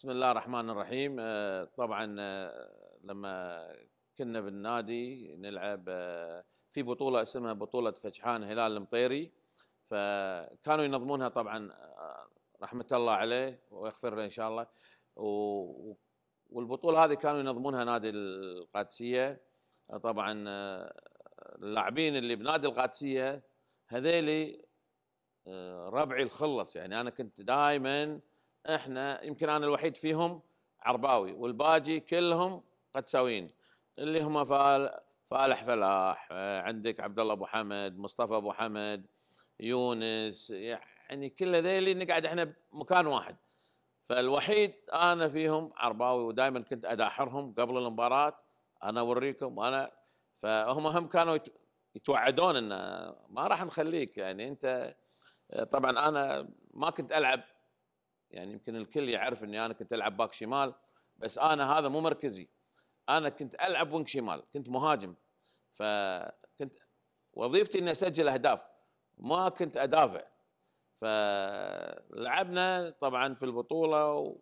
بسم الله الرحمن الرحيم آه، طبعا آه، لما كنا بالنادي نلعب آه، في بطولة اسمها بطولة فجحان هلال المطيري فكانوا ينظمونها طبعا رحمة الله عليه ويغفر له إن شاء الله والبطولة هذه كانوا ينظمونها نادي القادسية طبعا اللاعبين اللي بنادي القادسية هذيلي ربعي الخلص يعني أنا كنت دائماً احنا يمكن انا الوحيد فيهم عرباوي والباجي كلهم قدساويين اللي هم فال فالح فلاح آه، عندك عبد الله ابو حمد مصطفى ابو حمد يونس يعني كل ذيلي نقعد احنا بمكان واحد فالوحيد انا فيهم عرباوي ودائما كنت اداحرهم قبل المباراه انا اوريكم انا فهم هم كانوا يتوعدون ان ما راح نخليك يعني انت طبعا انا ما كنت العب يعني يمكن الكل يعرف اني انا كنت العب باك شمال بس انا هذا مو مركزي انا كنت العب وينك شمال كنت مهاجم فكنت وظيفتي اني اسجل اهداف ما كنت ادافع فلعبنا طبعا في البطوله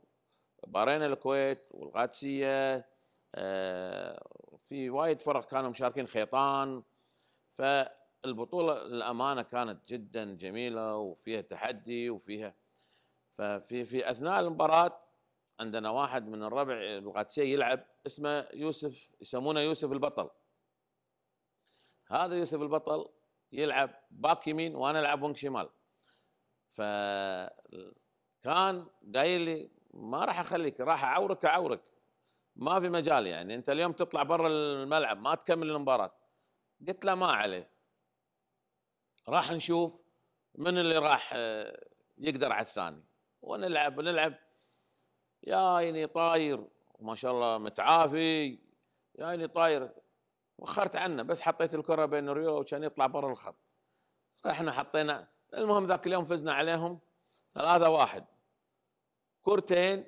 وبارينا الكويت والقادسيه آه، في وايد فرق كانوا مشاركين خيطان فالبطوله الامانه كانت جدا جميله وفيها تحدي وفيها ففي في اثناء المباراه عندنا واحد من الربع القادسيه يلعب اسمه يوسف يسمونه يوسف البطل هذا يوسف البطل يلعب باك يمين وانا العب وينج شمال فكان قايل لي ما راح اخليك راح اعورك اعورك ما في مجال يعني انت اليوم تطلع برا الملعب ما تكمل المباراه قلت له ما عليه راح نشوف من اللي راح آه، يقدر على الثاني ونلعب ونلعب يا اني طاير ما شاء الله متعافي يا اني طاير وخرت عنه بس حطيت الكره بين ريو وكان يطلع برا الخط احنا حطينا المهم ذاك اليوم فزنا عليهم ثلاثة واحد كرتين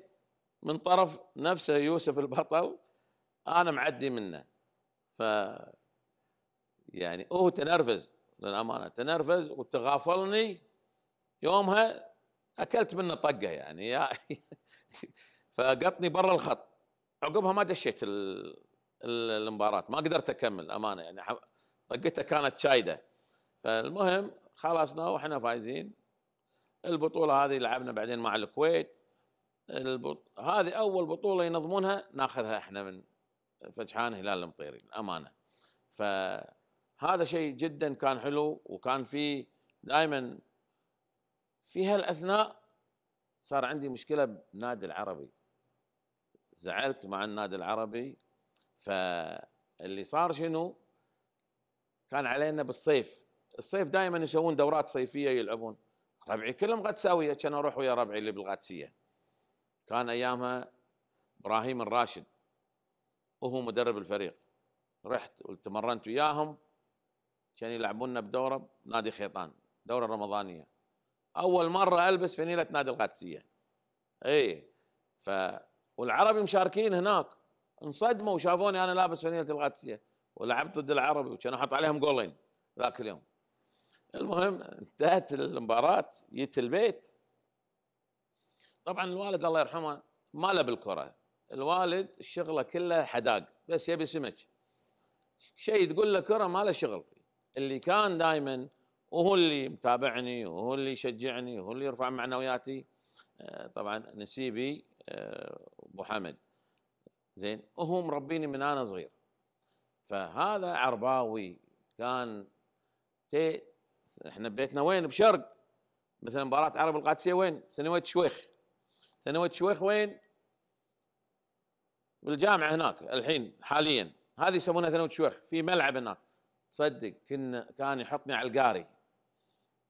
من طرف نفسه يوسف البطل انا معدي منه ف يعني هو تنرفز للامانه تنرفز وتغافلني يومها اكلت منه طقه يعني يا فقطني برا الخط عقبها ما دشيت المباراه ما قدرت اكمل امانه يعني طقته كانت شايده فالمهم خلصنا واحنا فايزين البطوله هذه لعبنا بعدين مع الكويت البط... هذه اول بطوله ينظمونها ناخذها احنا من فجحان هلال المطيري امانه فهذا شيء جدا كان حلو وكان في دائما في هالاثناء صار عندي مشكله بنادي العربي زعلت مع النادي العربي فاللي صار شنو كان علينا بالصيف الصيف دائما يسوون دورات صيفيه يلعبون ربعي كلهم غتساويه كان اروح ويا ربعي اللي بالغاتسيه كان ايامها ابراهيم الراشد وهو مدرب الفريق رحت وتمرنت وياهم كان يلعبوننا بدوره بنادي خيطان دوره رمضانيه اول مره البس فنيله نادي القادسيه اي ف والعربي مشاركين هناك انصدموا وشافوني انا لابس فنيله القادسيه ولعبت ضد العربي وكان احط عليهم جولين ذاك اليوم المهم انتهت المباراه جيت البيت طبعا الوالد الله يرحمه ما له بالكره الوالد شغله كله حداق بس يبي سمك شيء تقول له كره ما له شغل اللي كان دائما وهو اللي متابعني وهو اللي يشجعني وهو اللي يرفع معنوياتي آه، طبعا نسيبي آه، ابو حمد زين وهو مربيني من انا صغير فهذا عرباوي كان تي احنا بيتنا وين بشرق مثلا مباراة عرب القادسية وين؟ ثانوية شويخ ثانوية شويخ وين؟ بالجامعة هناك الحين حاليا هذه يسمونها ثانوية شويخ في ملعب هناك تصدق كنا كان يحطني على القاري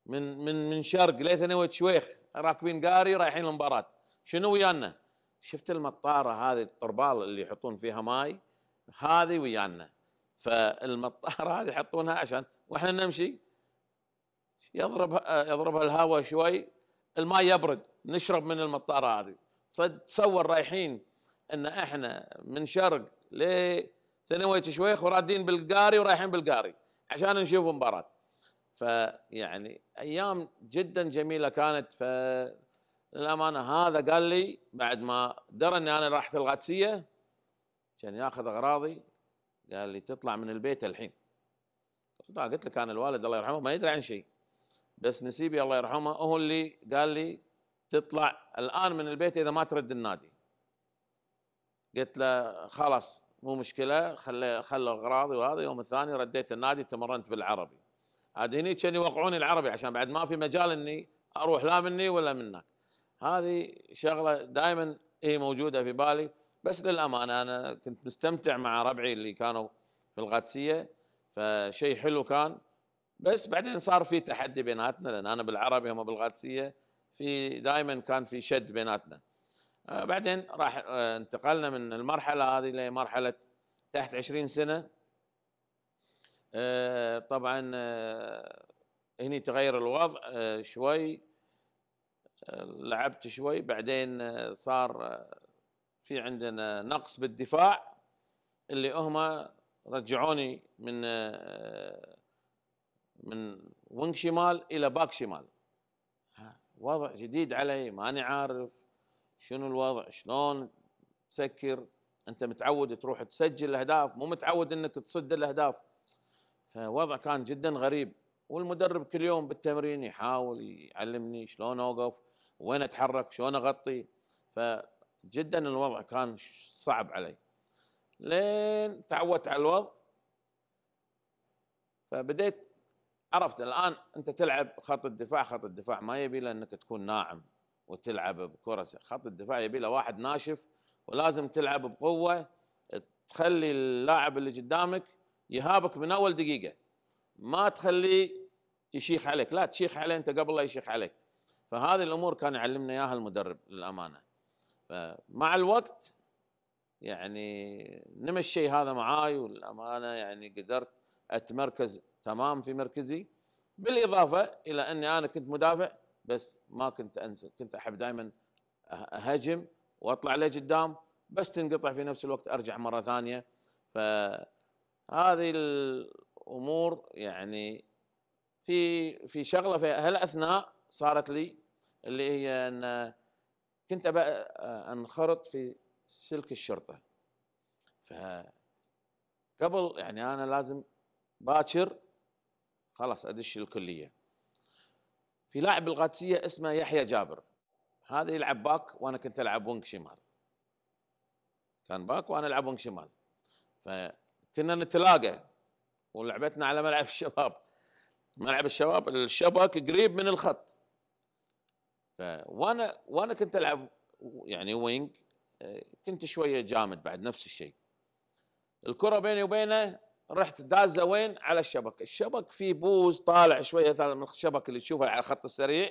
من من من شرق ليثني وتشويخ راكبين قاري رايحين المباراه شنو ويانا؟ شفت المطاره هذه الطربال اللي يحطون فيها ماي هذه ويانا فالمطاره هذه يحطونها عشان واحنا نمشي يضرب يضربها الهواء شوي الماي يبرد نشرب من المطاره هذه تصور رايحين ان احنا من شرق لثنوية شويخ ورادين بالقاري ورايحين بالقاري عشان نشوف مباراه فيعني ايام جدا جميله كانت ف للامانه هذا قال لي بعد ما درى اني انا في القادسيه عشان ياخذ اغراضي قال لي تطلع من البيت الحين قلت له كان الوالد الله يرحمه ما يدري عن شيء بس نسيبي الله يرحمه هو اللي قال لي تطلع الان من البيت اذا ما ترد النادي قلت له خلاص مو مشكله خلي خلي اغراضي وهذا يوم الثاني رديت النادي تمرنت بالعربي عاد هني كان يوقعون العربي عشان بعد ما في مجال اني اروح لا مني ولا منك هذه شغله دائما هي موجوده في بالي بس للامانه انا كنت مستمتع مع ربعي اللي كانوا في القادسيه فشيء حلو كان بس بعدين صار في تحدي بيناتنا لان انا بالعربي هم بالقادسيه في دائما كان في شد بيناتنا آه، بعدين راح آه، انتقلنا من المرحله هذه لمرحله تحت 20 سنه آه، طبعا آه، هني تغير الوضع آه، شوي لعبت شوي بعدين صار في عندنا نقص بالدفاع اللي هم رجعوني من من وينج شمال الى باك شمال وضع جديد علي ماني عارف شنو الوضع شلون تسكر انت متعود تروح تسجل الاهداف مو متعود انك تصد الاهداف فوضع كان جدا غريب والمدرب كل يوم بالتمرين يحاول يعلمني شلون اوقف وين اتحرك شلون اغطي فجدا الوضع كان صعب علي لين تعودت على الوضع فبديت عرفت الان انت تلعب خط الدفاع خط الدفاع ما يبي له انك تكون ناعم وتلعب بكره خط الدفاع يبي له واحد ناشف ولازم تلعب بقوه تخلي اللاعب اللي قدامك يهابك من اول دقيقه ما تخليه يشيخ عليك لا تشيخ عليه انت قبل لا يشيخ عليك فهذه الامور كان يعلمنا اياها المدرب للامانه فمع الوقت يعني نمى الشيء هذا معاي والامانه يعني قدرت اتمركز تمام في مركزي بالاضافه الى اني انا كنت مدافع بس ما كنت انزل كنت احب دائما اهاجم واطلع لقدام بس تنقطع في نفس الوقت ارجع مره ثانيه ف هذه الامور يعني في في شغله في هالاثناء صارت لي اللي هي ان كنت آه، انخرط في سلك الشرطه فقبل يعني انا لازم باكر خلاص ادش الكليه في لاعب القادسيه اسمه يحيى جابر هذا يلعب باك وانا كنت العب وينج شمال كان باك وانا العب وينج شمال ف كنا نتلاقى ولعبتنا على ملعب الشباب ملعب الشباب الشبك قريب من الخط ف وانا وانا كنت العب يعني وينج آه، كنت شويه جامد بعد نفس الشيء الكره بيني وبينه رحت دازه وين على الشبك الشبك فيه بوز طالع شويه من الشبك اللي تشوفه على الخط السريع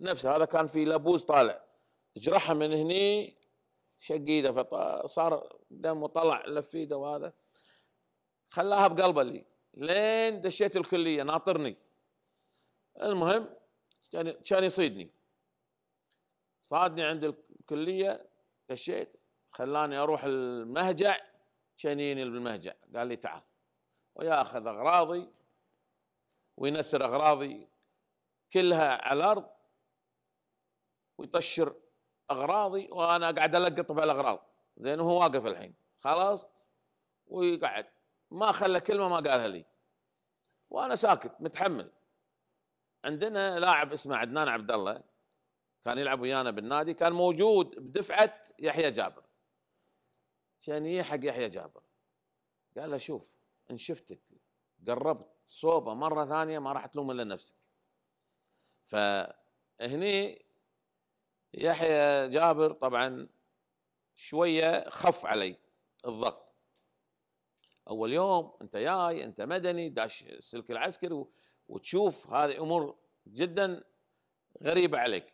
نفس هذا كان فيه لبوز طالع جرحه من هني شق ايده فصار دم وطلع لف ايده وهذا خلاها بقلبه لي لين دشيت الكليه ناطرني المهم كان كان يصيدني صادني عند الكليه دشيت خلاني اروح المهجع شنيني بالمهجع قال لي تعال وياخذ اغراضي وينثر اغراضي كلها على الارض ويطشر اغراضي وانا قاعد القط بالاغراض زين وهو واقف الحين خلاص ويقعد ما خلى كلمه ما قالها لي وانا ساكت متحمل عندنا لاعب اسمه عدنان عبد الله كان يلعب ويانا بالنادي كان موجود بدفعه يحيى جابر كان حق يحيى جابر قال له شوف ان شفتك قربت صوبه مره ثانيه ما راح تلوم الا نفسك فهني يحيى جابر طبعا شويه خف علي الضغط اول يوم انت جاي انت مدني داش السلك العسكري وتشوف هذه امور جدا غريبه عليك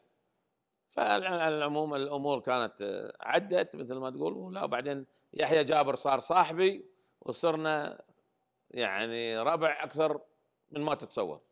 فعلى العموم الامور كانت آه، عدت مثل ما تقول لا وبعدين يحيى جابر صار صاحبي وصرنا يعني ربع اكثر من ما تتصور